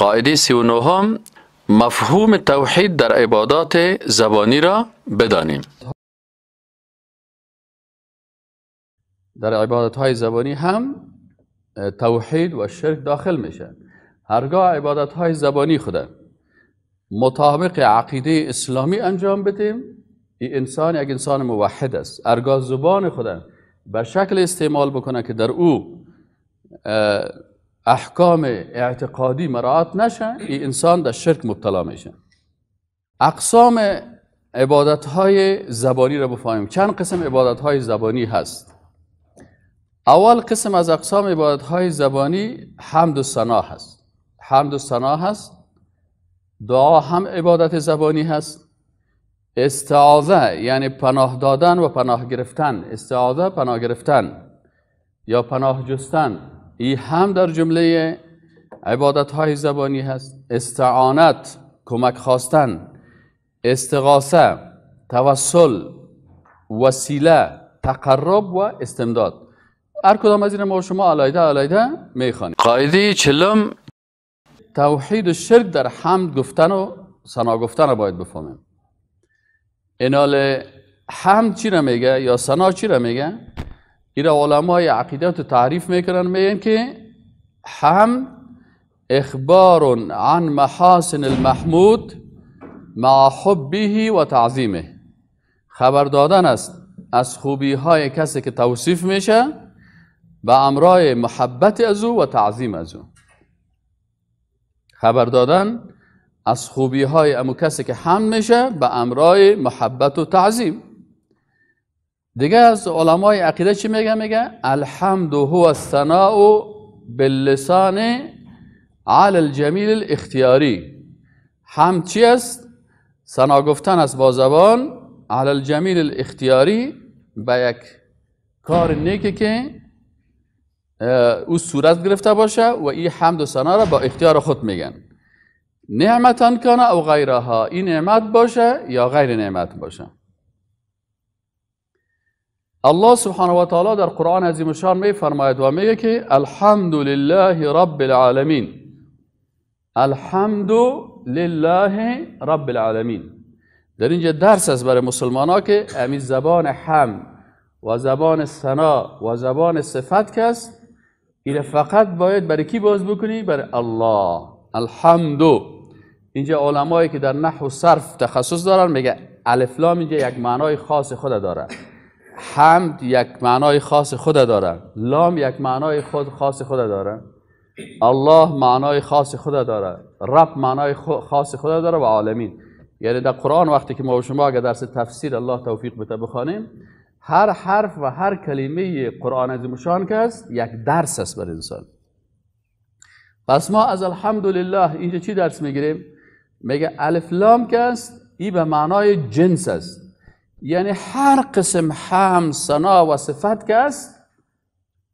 قاعده 39 مفهوم توحید در عبادات زبانی را بدانیم در عبادت های زبانی هم توحید و شرک داخل میشه هرگاه عبادت های زبانی خود مطابق عقیده اسلامی انجام بدیم این انسان یک انسان موحد است هرگاه زبان خود به شکل استعمال بکنه که در او احکام اعتقادی مراعات نشه این انسان در شرک مبتلا میشه اقسام عبادت های زبانی را بفهمیم چند قسم عبادت های زبانی هست اول قسم از اقسام عبادت های زبانی حمد و ثنا هست حمد و ثنا هست دعا هم عبادت زبانی هست استعاذه یعنی پناه دادن و پناه گرفتن استعاذه پناه گرفتن یا پناه جستن ای هم در جمله عبادت های زبانی هست استعانت کمک خواستن استغاثه توسل وسیله تقرب و استمداد هر کدام از این ما شما علایده علایده میخوانی قاعده چلم توحید و شرک در حمد گفتن و سنا گفتن رو باید بفهمیم انال حمد چی را میگه یا سنا چی را میگه اینا علمای عقیدت تعریف میکنن میگن که هم اخبار عن محاسن المحمود مع حبه و تعظیمه خبر دادن است از خوبی های کسی که توصیف میشه به امرای محبت از او و تعظیم از او خبر دادن از خوبی های امو کسی که حم میشه به امرای محبت و تعظیم دیگه از علمای عقیده چی میگه میگه الحمد هو الثناء باللسان علی الجمیل الاختیاری حمد چی است سنا گفتن است با زبان علی الجمیل الاختیاری به یک کار نیکی که او صورت گرفته باشه و این حمد و ثنا را با اختیار خود میگن نعمتان کنه او غیرها این نعمت باشه یا غیر نعمت باشه الله سبحانه و تعالی در قرآن عظیم شان می فرماید و میگه که الحمد لله رب العالمین الحمد لله رب العالمین در اینجا درس است برای مسلمان ها که امی زبان حمد و زبان سنا و زبان صفت کس، این فقط باید برای کی باز بکنی؟ برای الله الحمد اینجا علمایی که در نحو و صرف تخصص دارن میگه الفلام اینجا یک معنای خاص خود داره حمد یک معنای خاص خود داره لام یک معنای خود خاص خود داره الله معنای خاص خود داره رب معنای خاص خود داره و عالمین یعنی در قرآن وقتی که ما و شما اگر درس تفسیر الله توفیق بده بخوانیم هر حرف و هر کلمه قرآن از مشان که است یک درس است بر انسان پس ما از الحمدلله اینجا چی درس میگیریم میگه الف لام که است ای به معنای جنس است یعنی هر قسم حمد سنا و صفت که است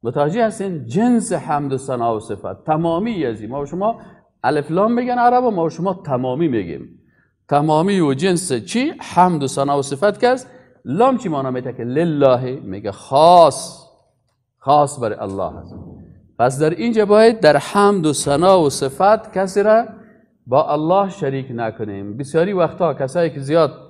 متوجه هستین جنس حمد و سنا و صفت تمامی یزی ما و شما الف لام میگن عرب ما و شما تمامی میگیم تمامی و جنس چی حمد و سنا و صفت که است لام چی معنا که لله میگه خاص خاص برای الله هست پس در اینجا باید در حمد و سنا و صفت کسی را با الله شریک نکنیم بسیاری وقتها کسایی که زیاد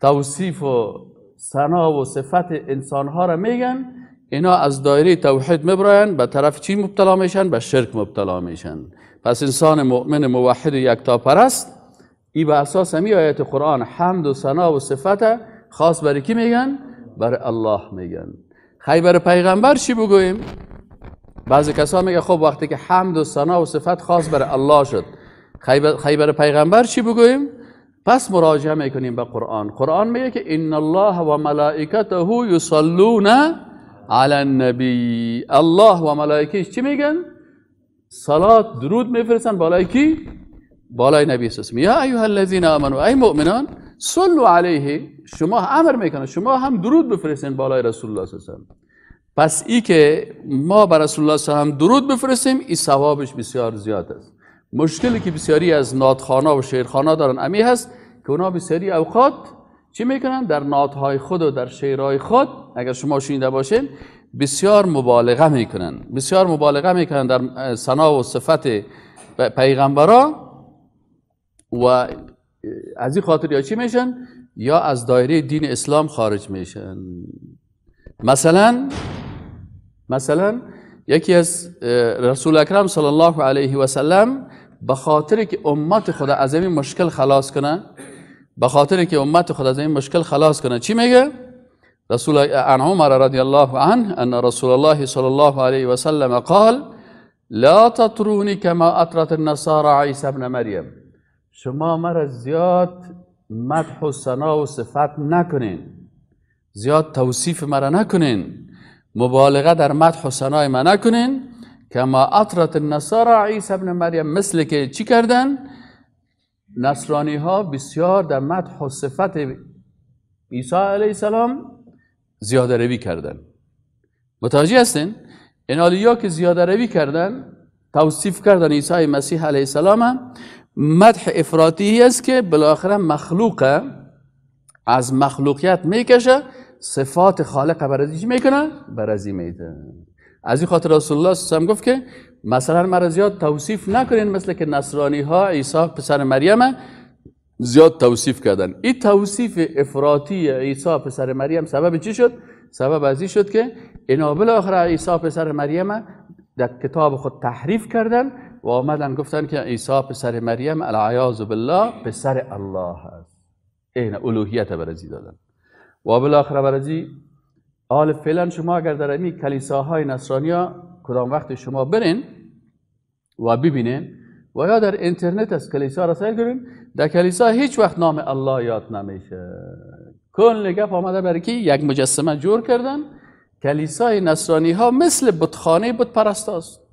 توصیف و سنا و صفت انسان ها را میگن اینا از دایره توحید میبراین به طرف چی مبتلا میشن به شرک مبتلا میشن پس انسان مؤمن موحد تا پرست ای به اساس همی آیت قرآن حمد و ثنا و صفت خاص برای کی میگن بر الله میگن خیبر پیغمبر چی بگویم؟ بعضی کسا میگه خب وقتی که حمد و ثنا و صفت خاص بر الله شد خیبر, پیغمبر چی بگوییم پس مراجعه میکنیم به قرآن قرآن میگه که ان الله و ملائکته یصلون علی النبی الله و ملائکه چی میگن صلات درود میفرستن بالای کی بالای نبی اسلام یا ایها الذین آمنوا ای مؤمنان صلوا علیه شما امر میکنه شما هم درود بفرستین بالای رسول الله صلی پس ای که ما بر رسول الله صلی درود بفرستیم این ثوابش بسیار زیاد است مشکلی که بسیاری از نادخانا و شعرخانا دارن امی هست که اونا بسیاری اوقات چی میکنن در ناتهای خود و در شعرهای خود اگر شما شنیده باشین بسیار مبالغه میکنن بسیار مبالغه میکنن در سنا و صفت پیغمبرا و از این خاطر یا چی میشن یا از دایره دین اسلام خارج میشن مثلا مثلا یکی از رسول اکرم صلی الله علیه و سلم به خاطر که امت خدا از این مشکل خلاص کنه به خاطر که امت خدا از این مشکل خلاص کنه چی میگه رسول عن عمر رضی الله عنه ان رسول الله صلی الله علیه و سلم قال لا تطرونی کما اطرت النصاری عیسی ابن مریم شما مرا زیاد مدح و ثنا و صفت نکنین زیاد توصیف مرا نکنین مبالغه در مدح و ثنای ما نکنین کما اطرت النصارا عیسی ابن مریم مثل که چی کردن نصرانی ها بسیار در مدح و صفت عیسی علیه السلام زیاده روی کردن متوجه هستین انالیا که زیاده روی کردن توصیف کردن عیسی مسیح علیه السلام مدح افراطی است که بالاخره مخلوق از مخلوقیت میکشه صفات خالق برازی چی میکنن؟ برازی میده از این خاطر رسول الله سم گفت که مثلا مرا زیاد توصیف نکنین مثل که نصرانی ها عیسی پسر مریم زیاد توصیف کردن این توصیف افراطی عیسی پسر مریم سبب چی شد سبب از این شد که اینا بالاخره عیسی پسر مریم در کتاب خود تحریف کردن و آمدن گفتن که عیسی پسر مریم العیاذ بالله پسر الله هست این الوهیت ازی دادن و بالاخره برزی، حال فعلا شما اگر در این کلیساهای ها کدام وقت شما برین و ببینین و یا در اینترنت از کلیسا را سر کنین در کلیسا هیچ وقت نام الله یاد نمیشه کل گپ آمده برکی یک مجسمه جور کردن کلیسای نصرانی ها مثل بتخانه بت پرستاست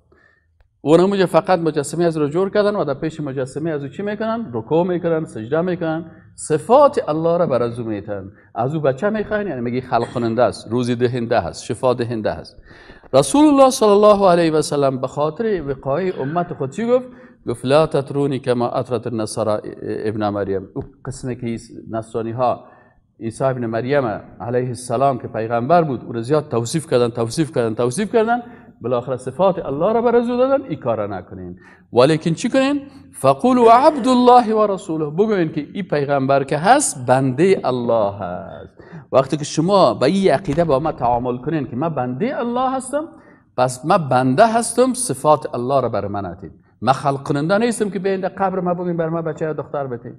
اونم فقط مجسمه از رو جور کردن و در پیش مجسمه از او چی میکنن؟ رکو میکنن، سجده میکنن صفات الله را بر از او میتن از او بچه میخواین یعنی میگی خلق کننده است روزی دهنده است شفا دهنده است رسول الله صلی الله علیه و سلم به خاطر وقای امت خود چی گفت گفت لا تترونی کما اطرت النصاری ابن مریم او قسمه که نصرانی ها عیسی ابن مریم علیه السلام که پیغمبر بود او را زیاد توصیف کردن توصیف کردن توصیف کردن بالاخره صفات الله را برزو دادن این کار نکنین ولیکن چی کنین فقولو عبد الله و رسوله بگوین که این پیغمبر که هست بنده الله هست وقتی که شما به این عقیده با ما تعامل کنین که من بنده الله هستم پس من بنده هستم صفات الله را بر من اتید من خلق کننده نیستم که به قبر ما بگوین بر ما بچه یا دختر بتید.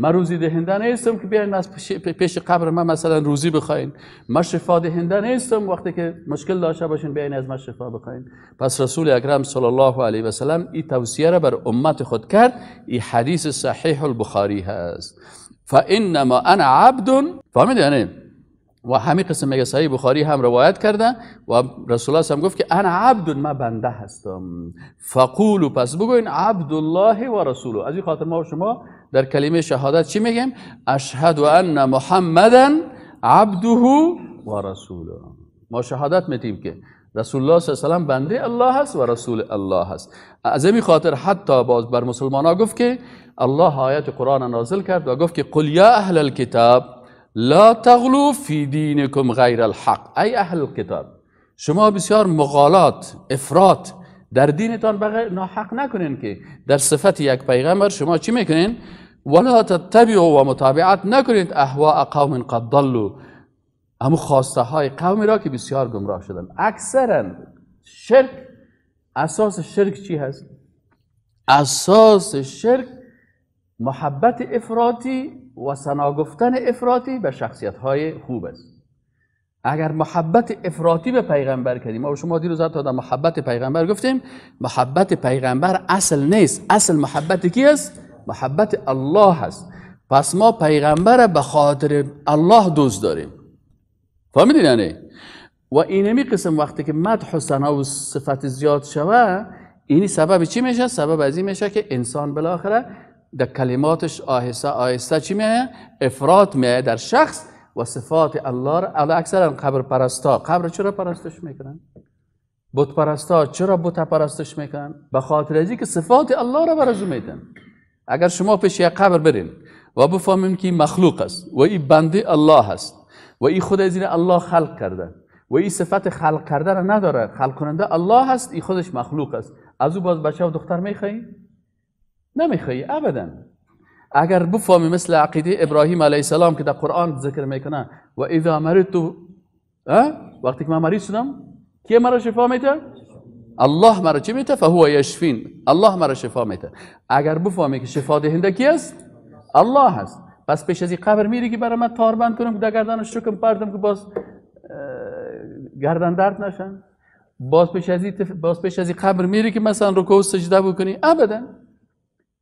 من روزی دهنده نیستم که بیاین از پیش قبر من مثلا روزی بخواین من شفا دهنده نیستم وقتی که مشکل داشته باشین بیاین از من شفا بخواین پس رسول اکرم صلی الله علیه و سلم این توصیه را بر امت خود کرد این حدیث صحیح البخاری هست فانما انا عبد فهمیدی یعنی و همین قسم میگه صحیح بخاری هم روایت کرده و رسول الله هم گفت که انا عبد ما بنده هستم فقولو پس بگوین عبد الله و رسول از این خاطر ما و شما در کلمه شهادت چی میگیم؟ اشهد ان محمدا عبده و رسوله ما شهادت میتیم که رسول الله صلی الله علیه و بنده الله هست و رسول الله است. از این خاطر حتی باز بر مسلمان ها گفت که الله آیت قرآن نازل کرد و گفت که قل یا اهل الکتاب لا تغلو فی دینکم غیر الحق ای اهل کتاب شما بسیار مغالات افراط در دینتان بغیر ناحق نکنین که در صفت یک پیغمبر شما چی میکنین ولا تتبعوا و متابعت نکنید احواء قوم قد ضلوا هم خواسته های قومی را که بسیار گمراه شدن اکثرا شرک اساس شرک چی هست اساس شرک محبت افراطی و سناگفتن افراطی به شخصیت های خوب است اگر محبت افراطی به پیغمبر کردیم ما شما دیروز تا در محبت پیغمبر گفتیم محبت پیغمبر اصل نیست اصل محبت کی است محبت الله هست پس ما پیغمبر به خاطر الله دوست داریم فهمیدین یعنی؟ و اینمی قسم وقتی که مدح و ثنا و صفت زیاد شوه اینی سبب چی میشه سبب از این میشه که انسان بالاخره در کلماتش آهسته آهسته چی میه افراط میه در شخص و صفات الله را اکثرا قبر پرستا قبر چرا پرستش میکنن؟ بت پرستا چرا بت پرستش میکنن؟ به خاطر ازی که صفات الله را برزو میدن اگر شما پیش یک قبر برین و بفهمین که مخلوق است و این بنده الله است و این خود از الله خلق کرده و این صفت خلق کرده را نداره خلق کننده الله هست این خودش مخلوق است از او باز بچه و دختر میخوایی؟ نمیخوایی ابدا اگر بفهمی مثل عقیده ابراهیم علیه السلام که در قرآن ذکر میکنه و اذا تو وقتی که من مریض شدم کی مرا شفا میده الله مرا چی میده فهو یشفین الله مرا شفا میده اگر بفهمی که شفا دهنده کی است الله هست پس پیش از قبر میری که برای من تار بند کنم که در گردن شکم پردم که باز گردن درد نشن باز پیش از باز پیش ازی قبر میری که مثلا رکوع سجده بکنی ابدا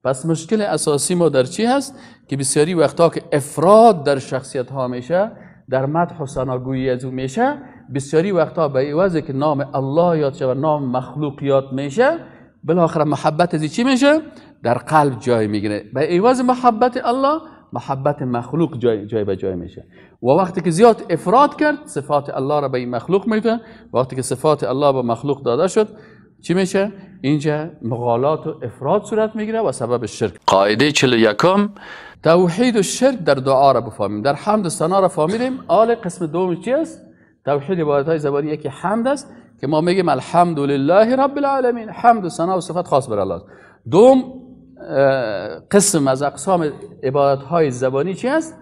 پس مشکل اساسی ما در چی هست که بسیاری وقتا که افراد در شخصیت ها میشه در مدح و سناگویی از او میشه بسیاری وقتها به عوض که نام الله یاد و نام مخلوق یاد میشه بالاخره محبت از چی میشه در قلب جای میگیره به ایواز محبت الله محبت مخلوق جای, جای به جای میشه و وقتی که زیاد افراد کرد صفات الله را به این مخلوق میده وقتی که صفات الله به مخلوق داده شد چی میشه؟ اینجا مغالات و افراد صورت میگیره و سبب شرک قاعده یکم توحید و شرک در دعا را بفهمیم در حمد و سنا را فهمیدیم آل قسم دوم چی است توحید عبادت های زبانی یکی حمد است که ما میگیم الحمد لله رب العالمین حمد و ثنا و صفت خاص بر الله دوم قسم از اقسام عبادت های زبانی چی است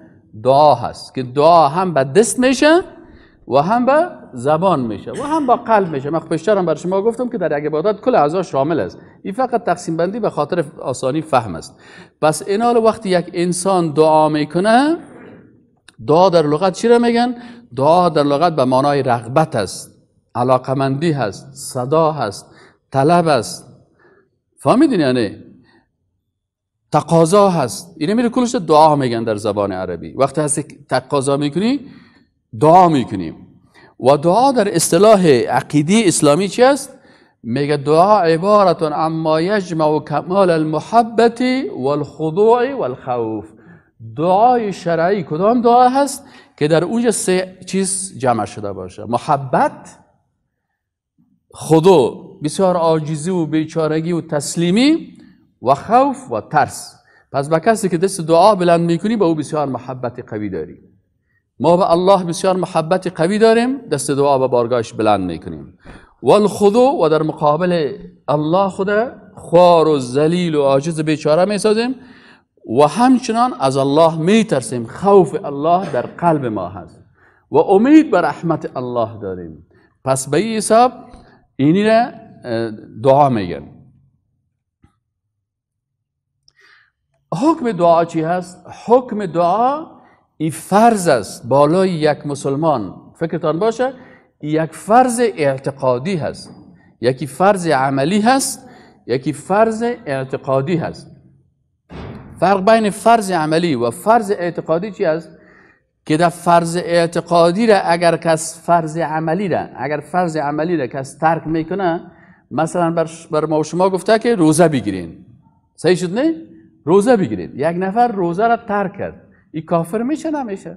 دعا هست که دعا هم به دست میشه و هم به زبان میشه و هم با قلب میشه من پیشتر هم بر شما گفتم که در عبادات کل اعضا شامل است این فقط تقسیم بندی به خاطر آسانی فهم است پس این حال وقتی یک انسان دعا میکنه دعا در لغت چی را میگن دعا در لغت به معنای رغبت است علاقمندی هست صدا هست طلب است فهمیدین یعنی تقاضا هست اینه میره کلش دعا میگن در زبان عربی وقتی هستی تقاضا میکنی دعا میکنیم و دعا در اصطلاح عقیدی اسلامی چی است؟ میگه دعا عبارت عما یجمع کمال المحبت والخضوع والخوف دعای شرعی کدام دعا هست که در اونجا سه چیز جمع شده باشه محبت خضوع بسیار عاجزی و بیچارگی و تسلیمی و خوف و ترس پس به کسی که دست دعا بلند میکنی به او بسیار محبت قوی داری ما به الله بسیار محبت قوی داریم دست دعا به بارگاهش بلند میکنیم و الخضوع و در مقابل الله خدا خوار و ذلیل و عاجز بیچاره میسازیم و همچنان از الله میترسیم خوف الله در قلب ما هست و امید به رحمت الله داریم پس به این حساب اینی را دعا میگن حکم دعا چی هست؟ حکم دعا این فرض است بالای یک مسلمان فکرتان باشه یک فرض اعتقادی هست یکی فرض عملی هست یکی فرض اعتقادی هست فرق بین فرض عملی و فرض اعتقادی چی است که در فرض اعتقادی را اگر کس فرض عملی را اگر فرض عملی را کس ترک میکنه مثلا بر, ما و شما گفته که روزه بگیرین صحیح شد نه روزه بگیرین یک نفر روزه را ترک کرد این کافر میشه نمیشه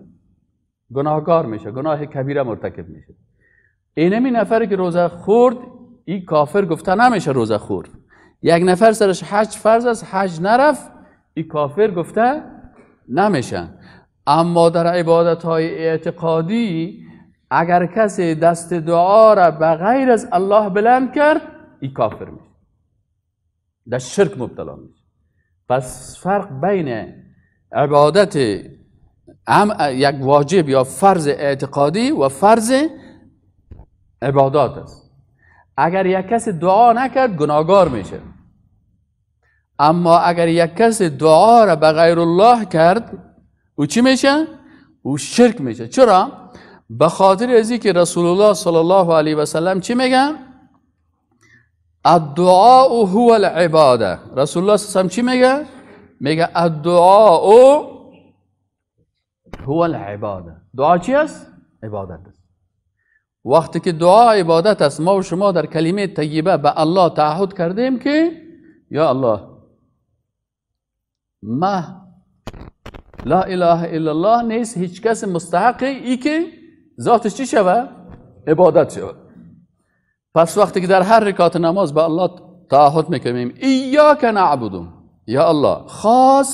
گناهکار میشه گناه کبیره مرتکب میشه اینمی نفری که روزه خورد این کافر گفته نمیشه روزه خورد یک نفر سرش حج فرض است حج نرفت این کافر گفته نمیشن اما در عبادت های اعتقادی اگر کسی دست دعا را به غیر از الله بلند کرد این کافر میشه در شرک مبتلا میشه پس فرق بین عبادت هم یک واجب یا فرض اعتقادی و فرض عبادات است اگر یک کس دعا نکرد گناهگار میشه اما اگر یک کس دعا را به غیر الله کرد او چی میشه؟ او شرک میشه چرا؟ به خاطر ازی که رسول الله صلی الله علیه و سلم چی میگن؟ الدعاء هو العباده رسول الله صلی الله علیه و سلم چی میگه؟ میگه الدعا او هو العباده دعا چی است؟ عبادت است وقتی که دعا عبادت است ما و شما در کلمه طیبه به الله تعهد کردیم که یا الله ما لا اله الا الله نیست هیچ کس مستحق ای که ذاتش چی شود؟ عبادت شود پس وقتی که در هر رکات نماز به الله تعهد میکنیم ایاک نعبدون یا الله خاص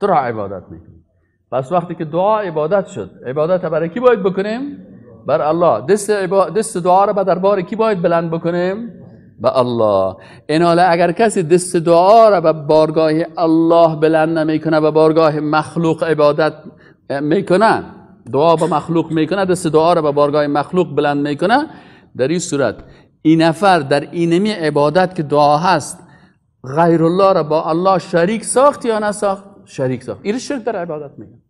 تو را عبادت میکنیم پس وقتی که دعا عبادت شد عبادت برای کی باید بکنیم؟ بر الله دست, دست دعا را به دربار کی باید بلند بکنیم؟ به الله اناله اگر کسی دست دعا را به بارگاه الله بلند نمیکنه به بارگاه مخلوق عبادت میکنه دعا به مخلوق میکنه دست دعا را به بارگاه مخلوق بلند میکنه در این صورت این نفر در اینمی عبادت که دعا هست غیر الله را با الله شریک ساخت یا نساخت شریک ساخت این شرک در عبادت میگن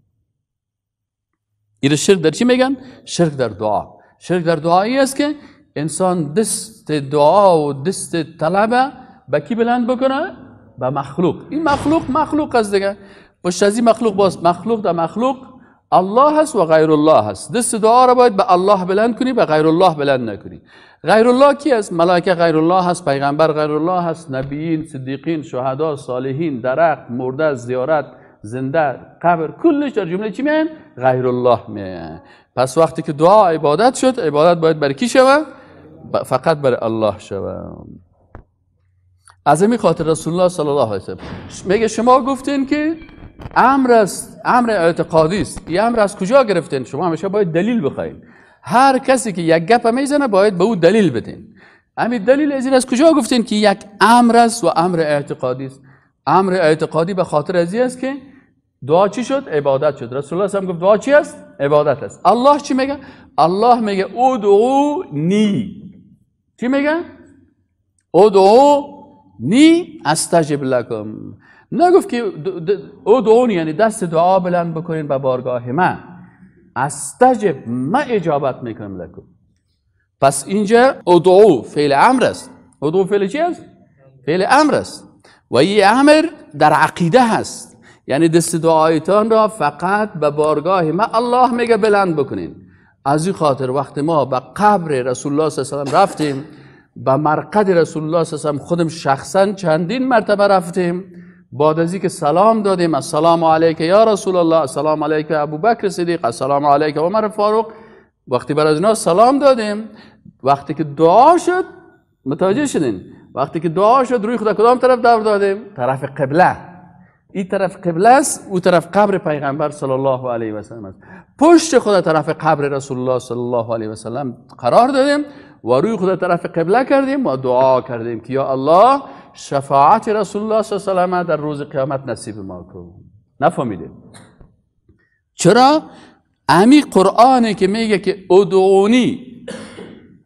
این شرک در چی میگن شرک در دعا شرک در دعایی است که انسان دست دعا و دست طلب به کی بلند بکنه به مخلوق این مخلوق مخلوق است دیگه پشت از مخلوق باز مخلوق در مخلوق الله هست و غیر الله هست دست دعا را باید به الله بلند کنی به غیر الله بلند نکنی غیر الله کی است ملائکه غیر الله هست پیغمبر غیر الله هست نبیین صدیقین شهدا صالحین درخت مرده زیارت زنده قبر کلش در جمله چی میان غیر الله میان پس وقتی که دعا عبادت شد عبادت باید بر کی شود فقط بر الله شود از این خاطر رسول الله صلی الله علیه و میگه شما گفتین که امر است امر اعتقادی است این امر از کجا گرفتین شما همیشه باید دلیل بخواید هر کسی که یک گپ میزنه باید به او دلیل بدین همین دلیل از این از کجا گفتین که یک امر است و امر اعتقادی است امر اعتقادی به خاطر ازی است که دعا چی شد عبادت شد رسول الله هم گفت دعا چی است عبادت است الله چی میگه الله میگه نی. چی میگه نی استجب لکم نگفت که او یعنی دست دعا بلند بکنین به بارگاه من استجب ما اجابت میکنم لکن پس اینجا ادعو فعل امر است ادعو فعل چی است؟ فعل امر است و ای امر در عقیده هست یعنی دست دعایتان را فقط به بارگاه ما الله میگه بلند بکنین از این خاطر وقت ما به قبر رسول الله صلی الله علیه و رفتیم به مرقد رسول الله صلی الله علیه و خودم شخصا چندین مرتبه رفتیم بعد از اینکه سلام دادیم السلام علیک یا رسول الله السلام علیک بکر صدیق السلام علیک عمر فاروق وقتی بر از اینا سلام دادیم وقتی که دعا شد متوجه شدین وقتی که دعا شد روی خدا کدام طرف دور دادیم طرف قبله این طرف قبله است او طرف قبر پیغمبر صلی الله علیه و سلم است پشت خدا طرف قبر رسول الله صلی الله علیه و سلم قرار دادیم و روی خدا طرف قبله کردیم و دعا کردیم که یا الله شفاعت رسول الله صلی الله علیه و در روز قیامت نصیب ما کن نفهمیدید چرا امی قرآنی که میگه که ادعونی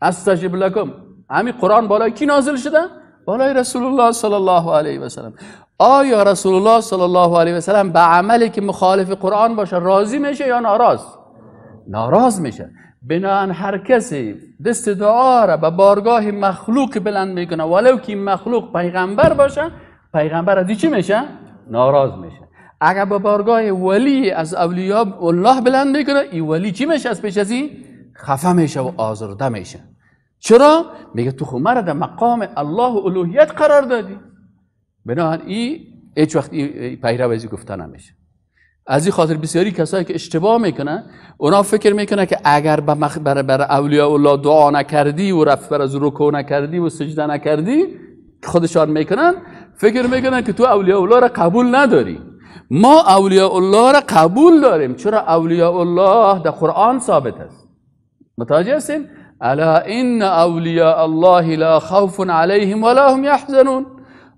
استجب لکم امی قرآن بالای کی نازل شده بالای رسول الله صلی الله علیه و سلم آیا رسول الله صلی الله علیه و سلم به عملی که مخالف قرآن باشه راضی میشه یا ناراض ناراض میشه بناهن هر کسی دست دعا را به بارگاه مخلوق بلند میکنه ولو که مخلوق پیغمبر باشه پیغمبر از چی میشه؟ ناراض میشه اگر به بارگاه ولی از اولیاء الله بلند میکنه این ولی چی میشه از پیش از این؟ خفه میشه و آزرده میشه چرا؟ میگه تو خود در مقام الله و الوهیت قرار دادی بناهن ای هیچ وقت پیروزی گفته نمیشه از این خاطر بسیاری کسایی که اشتباه میکنن اونا فکر میکنن که اگر بر, بر اولیاء الله دعا نکردی و رفت بر از رکوع نکردی و سجده نکردی خودشان میکنن فکر میکنن که تو اولیاء الله را قبول نداری ما اولیاء الله را قبول داریم چرا اولیاء الله در قرآن ثابت است متوجه هستین الا ان اولیاء الله لا خوف علیهم ولا هم یحزنون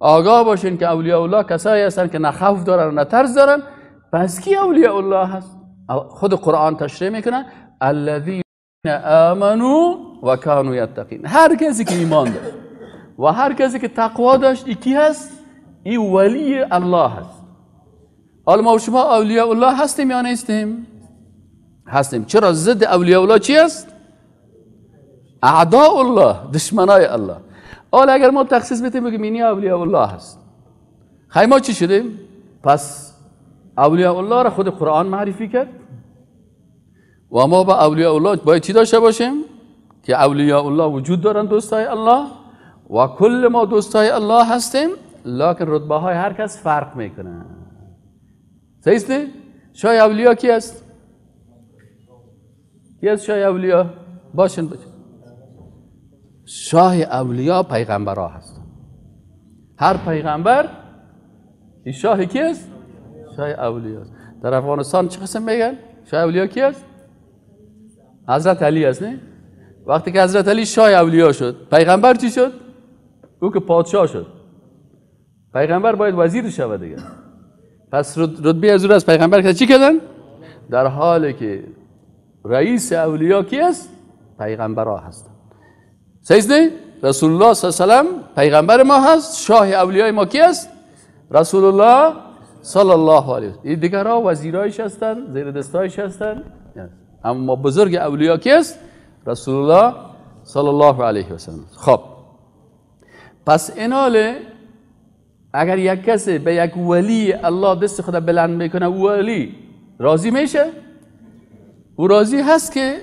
آگاه باشین که اولیاء الله کسایی هستن که نه خوف دارن و نه ترس دارن پس کی اولیاء الله هست خود قرآن تشریح میکنه الذین آمنو و کانو هر کسی که ایمان داشت و هر کسی که تقوا داشت ای کی هست ای ولی الله هست حالا ما شما اولیاء الله هستیم یا نیستیم هستیم چرا ضد اولیاء الله چی است اعداء الله دشمنای الله حالا اگر ما تخصیص بتیم بگیم اینی اولیاء الله هست خیلی ما چی شدیم پس اولیاء الله را خود قرآن معرفی کرد و ما با اولیاء الله باید چی داشته باشیم؟ که اولیاء الله وجود دارن دوستای الله و کل ما دوستای الله هستیم لکن رتبه های هر کس فرق میکنن صحیح نه؟ شای اولیاء کی است؟ کی شای اولیاء؟ باشن باشن شاه اولیاء پیغمبر ها هست هر پیغمبر این شاه کی است؟ شای است در افغانستان چه قسم میگن؟ شای اولیا کی است؟ حضرت علی است نه؟ وقتی که حضرت علی شاه اولیا شد پیغمبر چی شد؟ او که پادشاه شد پیغمبر باید وزیر شود دیگه پس رتبه از از پیغمبر که چی کردن؟ در حالی که رئیس اولیا کی است؟ ها هستند نه؟ رسول الله صلی الله علیه و پیغمبر ما هست شاه اولیای ما کی است؟ رسول الله صلی الله علیه این دیگرها وزیرایش هستن زیر دستایش هستن اما بزرگ اولیا کیست رسول الله صلی الله علیه و سلم خب پس ایناله اگر یک کسی به یک ولی الله دست خدا بلند میکنه ولی راضی میشه او راضی هست که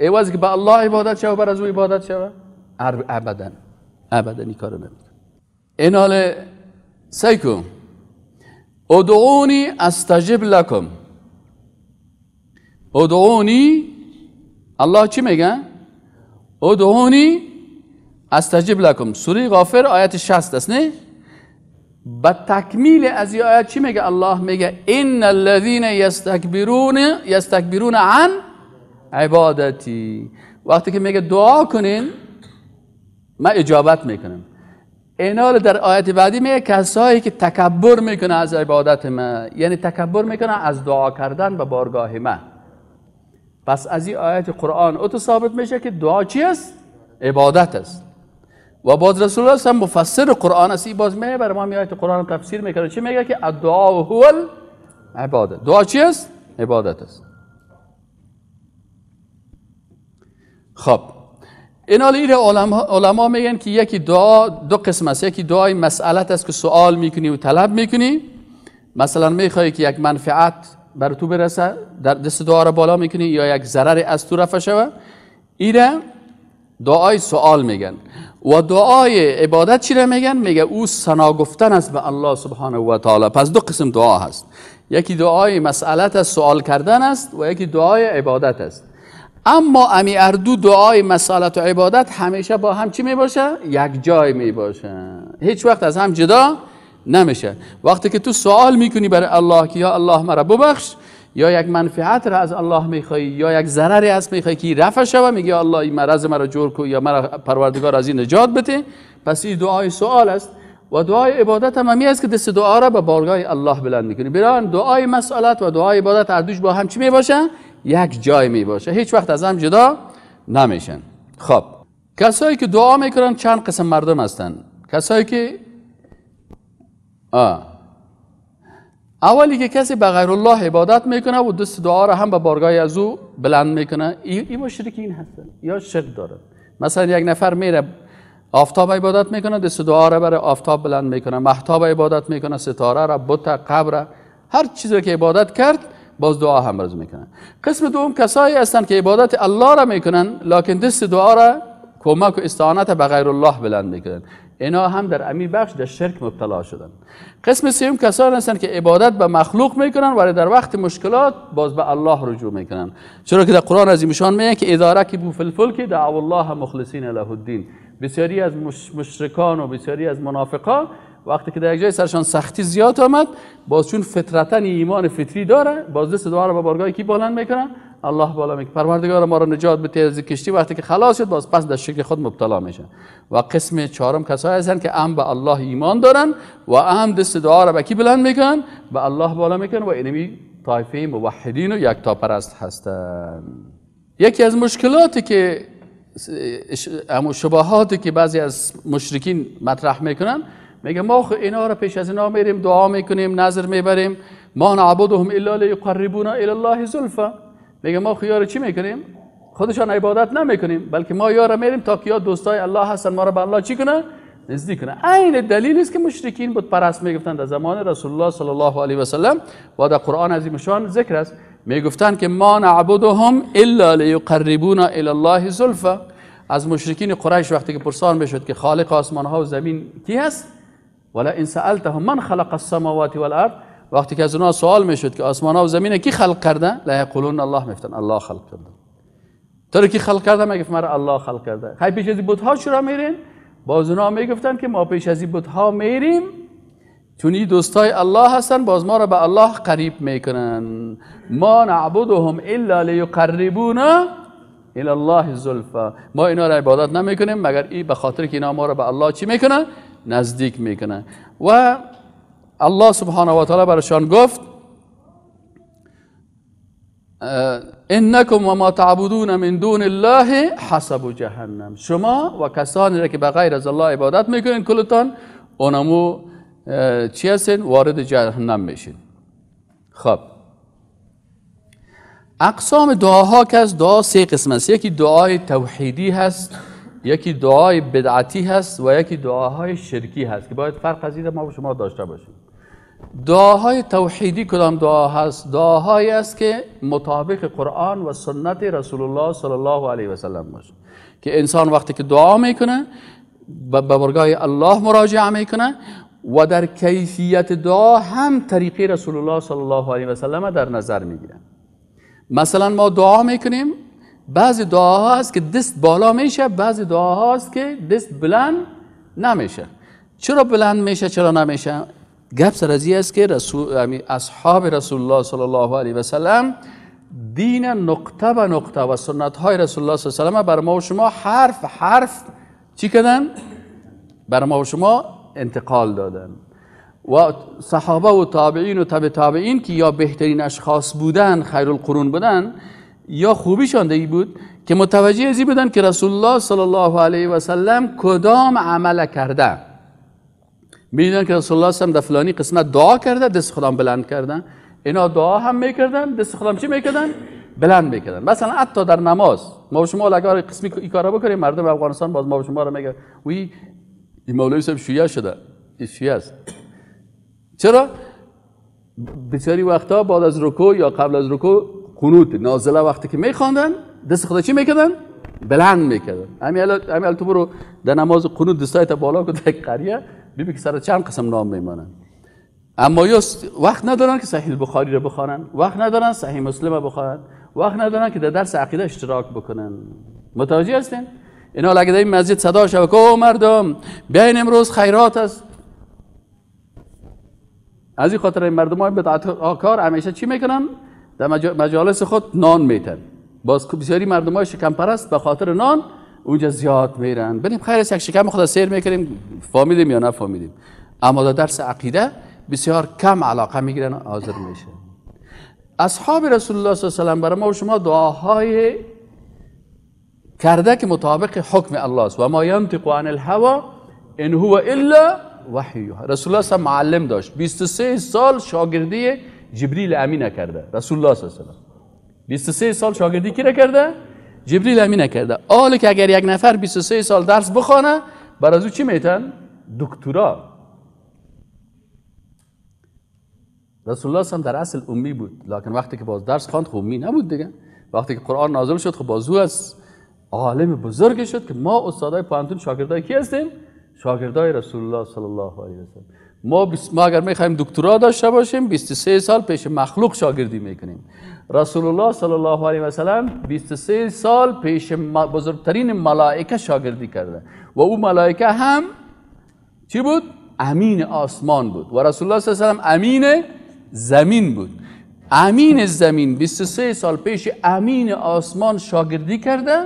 ایواز که به الله عبادت شود بر از او عبادت شود ابدا ابدا این کارو نمیکنه اینال ادعونی استجب لکم ادعونی الله چی میگه؟ ادعونی استجب لکم سوره غافر آیت شست است نه؟ به تکمیل از این آیت چی میگه الله میگه این الذین یستکبرون یستکبرون عن عبادتی وقتی که میگه دعا کنین من اجابت میکنم این در آیت بعدی میگه کسایی که تکبر میکنه از عبادت ما یعنی تکبر میکنه از دعا کردن به بارگاه ما پس از این آیت قرآن اتو ثابت میشه که دعا چی عبادت است و باز رسول الله هم مفسر قرآن است این باز میگه برای ما آیت قرآن تفسیر میکنه چی میگه که الدعا و هو عبادت دعا چی است؟ عبادت است خب این حال ایره علما میگن که یکی دعا دو قسم است یکی دعای مسئلت است که سوال میکنی و طلب میکنی مثلا میخوای که یک منفعت بر تو برسه در دست دعا را بالا میکنی یا یک ضرر از تو رفع شوه ایره دعای سوال میگن و دعای عبادت چی را میگن میگه او سنا گفتن است به الله سبحانه و تعالی پس دو قسم دعا هست یکی دعای مسئلت است سوال کردن است و یکی دعای عبادت است اما امی اردو دعای مسالت و عبادت همیشه با هم چی می باشه؟ یک جای می باشه هیچ وقت از هم جدا نمیشه وقتی که تو سوال میکنی برای الله که یا الله مرا ببخش یا یک منفعت را از الله میخوای یا یک ضرری از میخوای که رفع شوه میگه الله این مرض مرا جور کو یا مرا پروردگار از این نجات بته پس این دعای سوال است و دعای عبادت هم همی است که دست دعا را به بارگاه الله بلند میکنی بران دعای مسئلت و دعای عبادت هر با هم چی میباشه یک جای می باشه هیچ وقت از هم جدا نمیشن خب کسایی که دعا میکنن چند قسم مردم هستن کسایی که آ اولی که کسی به غیر الله عبادت میکنه و دست دعا را هم به بارگاه از او بلند میکنه این این هستن یا شرک داره مثلا یک نفر میره آفتاب عبادت میکنه دست دعا را برای آفتاب بلند میکنه محتاب عبادت میکنه ستاره را بت قبر هر چیزی که عبادت کرد باز دعا هم برز میکنن قسم دوم کسایی هستند که عبادت الله را میکنن لکن دست دعا را کمک و استعانت به غیر الله بلند میکنن اینا هم در امی بخش در شرک مبتلا شدن قسم سیوم کسان هستند که عبادت به مخلوق میکنن ولی در وقت مشکلات باز به الله رجوع میکنن چرا که در قرآن از شان میگه که اداره که بوفلفل که دعو الله مخلصین له الدین بسیاری از مشرکان و بسیاری از منافقان وقتی که در یک جای سرشان سختی زیاد آمد باز چون فطرتا ایمان فطری داره باز دست دعا رو به بارگاه کی بلند میکنن الله بالا میگه پروردگار ما را نجات به از کشتی وقتی که خلاص شد باز پس در شکل خود مبتلا میشن و قسم چهارم کسایی هستند که ام به الله ایمان دارن و هم دست دعا را به کی بلند میکنن به الله بالا میکنن و اینمی طایفه موحدین و یک پرست هستند یکی از مشکلاتی که شباهاتی که بعضی از مشرکین مطرح میکنن میگه ما اینا رو پیش از اینا میریم دعا میکنیم نظر میبریم ما نعبدهم الا لیقربونا الی الله زلفا میگه ما رو چی میکنیم خودشان عبادت نمیکنیم بلکه ما یارا میریم تا که دوستای الله هستن ما رو به الله چی کنه نزدیک کنه عین دلیل است که مشرکین بود پرست میگفتن در زمان رسول الله صلی الله علیه و سلم و در قرآن عظیم شان ذکر است میگفتن که ما نعبدهم الا لیقربونا الی الله زلفا از مشرکین قریش وقتی که پرسان میشد که خالق آسمان ها و زمین کی هست ولا ان سالتهم من خلق السماوات والارض وقتی که از سوال میشد که آسمان ها و زمین کی خلق کرده لا یقولون الله میفتن الله خلق کرده تو کی خلق کرده مگه مرا الله خلق کرده خیلی پیش از بت ها چرا میرین باز اونها میگفتن که ما پیش از بت ها میریم چون دوستای الله هستن باز ما را به الله قریب میکنن ما نعبدهم الا لیقربونا الی الله زلفا ما اینا را عبادت نمیکنیم مگر این به خاطر که اینا ما را به الله چی میکنن نزدیک میکنه و الله سبحانه و تعالی برشان گفت انکم و ما تعبدون من دون الله حسب جهنم شما و کسانی را که به غیر از الله عبادت میکنین کلتان اونمو چی هستین وارد جهنم میشین خب اقسام دعاها که از دعا سه قسم است یکی دعای توحیدی هست یکی دعای بدعتی هست و یکی دعاهای شرکی هست که باید فرق از ما و شما داشته باشیم دعاهای توحیدی کدام دعا هست دعاهایی است که مطابق قرآن و سنت رسول الله صلی الله علیه و سلم باشه که انسان وقتی که دعا میکنه به برگاه الله مراجعه میکنه و در کیفیت دعا هم طریقی رسول الله صلی الله علیه و سلم در نظر میگیره مثلا ما دعا میکنیم بعضی دعاها هست که دست بالا میشه بعضی دعاها هست که دست بلند نمیشه چرا بلند میشه چرا نمیشه گپ سر از است که رسول اصحاب رسول الله صلی الله علیه و سلم دین نقطه به نقطه و سنت های رسول الله صلی الله علیه و سلم بر ما و شما حرف حرف چی کردن بر ما و شما انتقال دادن و صحابه و تابعین و تبع تابعین که یا بهترین اشخاص بودن خیر القرون بودن یا خوبی شانده ای بود که متوجه ازی بدن که رسول الله صلی الله علیه و سلم کدام عمل کرده میدونن که رسول الله هم در فلانی قسمت دعا کرده دست خودم بلند کردن اینا دعا هم میکردن دست خودم چی میکردن بلند میکردن مثلا حتی در نماز ما شما اگر قسمی این کارا بکنیم مردم افغانستان باز ما شما رو میگه وی این مولوی صاحب شیعه شده شیعه است چرا بسیاری وقتا بعد از رکوع یا قبل از رکوع قنوت نازله وقتی که میخواندن دست خدا چی میکردن بلند میکردن همین تو برو در نماز قنوت دستایت بالا کن در قریه ببین که سر چند قسم نام میمانن اما یا وقت ندارن که صحیح بخاری رو بخوانن وقت ندارن صحیح مسلم رو بخوانن وقت ندارن که در درس عقیده اشتراک بکنن متوجه هستین اینا اگه در این مسجد صدا شد که او مردم بیاین امروز خیرات است از این خاطر این مردم های بدعت کار همیشه چی میکنن در مجالس خود نان میتن باز خب بسیاری مردم های شکم پرست به خاطر نان اونجا زیاد میرن بریم خیر یک شکم خدا سیر میکنیم فامیدیم یا نفامیدیم اما در درس عقیده بسیار کم علاقه میگیرن حاضر میشه اصحاب رسول الله صلی الله علیه و برای ما و شما دعاهای کرده که مطابق حکم الله است و ما ینطق عن الهوا ان هو الا وحی رسول الله معلم داشت 23 سال شاگردی جبریل امینه کرده رسول الله صلی الله علیه و سلم 23 سال شاگردی کی کرده جبریل امینه کرده حالا که اگر یک نفر 23 سال درس بخونه بر از او چی میتن دکترا رسول الله هم در اصل امی بود لکن وقتی که باز درس خواند خب امی نبود دیگه وقتی که قرآن نازل شد خب باز از عالم بزرگ شد که ما استادای پانتون شاگردای کی هستیم شاگردای رسول الله صلی الله علیه و سلم ما, ما اگر میخوایم دکترا داشته باشیم 23 سال پیش مخلوق شاگردی میکنیم رسول الله صلی الله علیه و سلم 23 سال پیش بزرگترین ملائکه شاگردی کرده و او ملائکه هم چی بود امین آسمان بود و رسول الله صلی الله علیه و سلم امین زمین بود امین زمین 23 سال پیش امین آسمان شاگردی کرده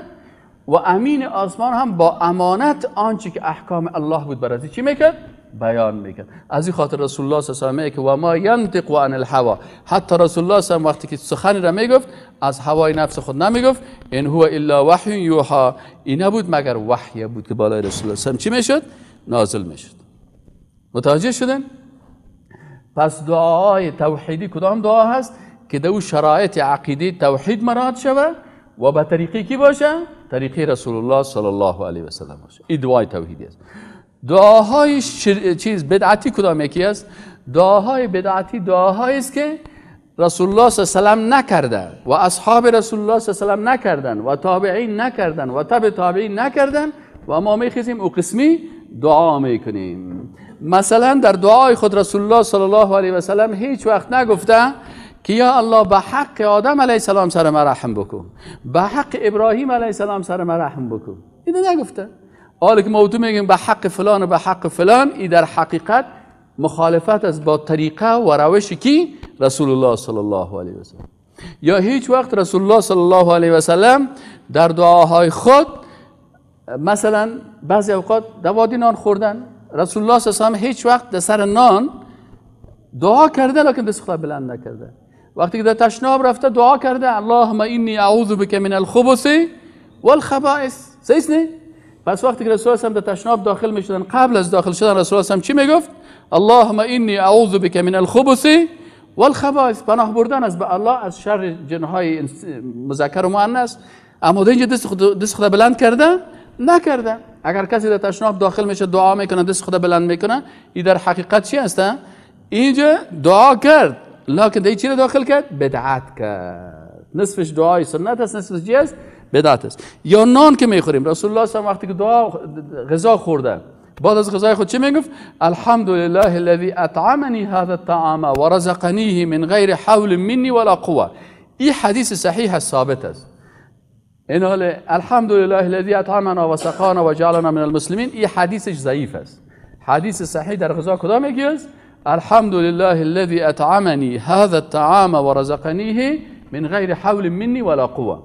و امین آسمان هم با امانت آنچه که احکام الله بود برای چی میکرد بیان میکرد از این خاطر رسول الله صلی الله علیه و و ما ینطق عن الهوا حتی رسول الله صلی وقتی که سخنی را میگفت از هوای نفس خود نمیگفت این هو الا وحی یوها این نبود مگر وحی بود که بالای رسول الله صلی چی میشد نازل میشد متوجه شدن پس دعای توحیدی کدام دعا هست که دو شرایط عقیدی توحید مراد شود و به طریقی کی باشه طریقی رسول الله صلی الله علیه و سلم باشه دعای توحیدی است دعاهای چیز بدعتی کدام یکی است دعاهای بدعتی دعاهایی است که رسول الله صلی الله علیه و نکردن و اصحاب رسول الله صلی الله علیه و نکردن و تابعین نکردن و تبع تابعین نکردن و ما میخیزیم او قسمی دعا میکنیم مثلا در دعای خود رسول الله صلی الله علیه و سلم هیچ وقت نگفته که یا الله به حق آدم علیه السلام سر مرحم بکن به حق ابراهیم علیه السلام سر مرحم بکن اینو نگفته حالا آره که ما تو میگیم به حق فلان و به حق فلان ای در حقیقت مخالفت از با طریقه و روش کی رسول الله صلی الله علیه و سلم یا هیچ وقت رسول الله صلی الله علیه و سلم در دعاهای خود مثلا بعضی اوقات دوادی نان خوردن رسول الله صلی الله علیه و هیچ وقت در سر نان دعا کرده لکن دست خدا بلند نکرده وقتی که در تشناب رفته دعا کرده اللهم اینی اعوذ بک من الخبث والخبائث سیس نه پس وقتی که رسول الله در تشناب داخل می شدن قبل از داخل شدن رسول الله چی می گفت اللهم اینی اعوذ بک من الخبث والخبائث پناه بردن از به الله از شر جنهای مذکر و مؤنث اما اینجا دست خود دست خود بلند کرده نکرده اگر کسی در تشناب داخل میشه دعا میکنه دست خود بلند میکنه این در حقیقت چی هست اینجا دعا کرد لکن دیگه چی داخل کرد بدعت کرد نصفش دعای سنت است نصفش چی است بدعت است یا نان که میخوریم رسول الله صلی وقتی که دعا غذا خورده بعد از غذای خود چه میگفت لله الذي اطعمني هذا الطعام ورزقنيه من غير حول مني ولا قوه این حدیث صحیح ثابت است این الحمد لله الذي اطعمنا و وجعلنا من المسلمين. این حدیثش ضعیف است حدیث صحیح در غذا کدام یکی الحمد لله الذی اطعمنی هذا الطعام ورزقنیه من غیر حول منی ولا قوه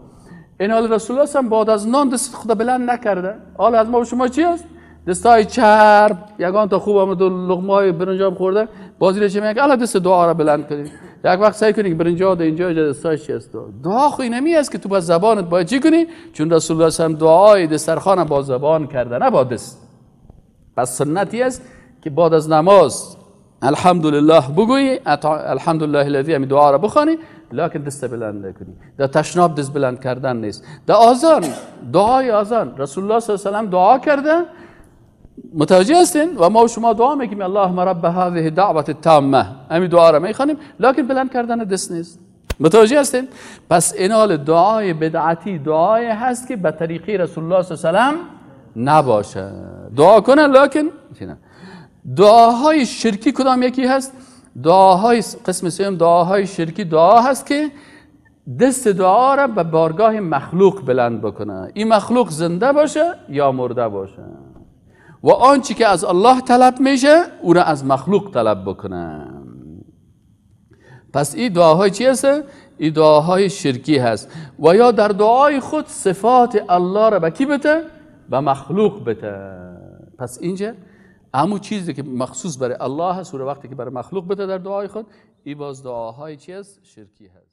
این حال رسول الله هم بعد از نان دست خدا بلند نکرده حال از ما و شما چی است دستای چرب یگان تا خوب آمد و لغمه های برنجا خورده بازی رشه میگه الله دست دعا را بلند کنید یک وقت سعی کنید که برنجا ده اینجا اجازه های چی است دعا نمی است که تو با زبانت باید چی کنی چون رسول الله هم دعای دسترخوان با زبان کرده نه با دست پس سنتی است که بعد از نماز الحمدلله بگویی الحمدلله الذی امی دعا را بخانی لکن دست بلند نکنی در تشناب دست بلند کردن نیست در آزان دعای آزان رسول الله صلی الله علیه و دعا کرده متوجه هستین و ما و شما دعا میکنیم اللهم رب هذه دعوت التامه امی دعا را میخوانیم لکن بلند کردن دست نیست متوجه هستین پس اینال دعای بدعتی دعای هست که به طریقی رسول الله صلی الله علیه و نباشه دعا کنن لکن دعاهای شرکی کدام یکی هست دعاهای قسم سوم دعاهای شرکی دعا هست که دست دعا را به بارگاه مخلوق بلند بکنه این مخلوق زنده باشه یا مرده باشه و آنچه که از الله طلب میشه او را از مخلوق طلب بکنه پس این دعاهای چی هست؟ این دعاهای شرکی هست و یا در دعای خود صفات الله را به کی بته؟ به مخلوق بته پس اینجا اما چیزی که مخصوص برای الله هست وقتی که برای مخلوق بده در دعای خود ای باز دعاهای چی شرکی هست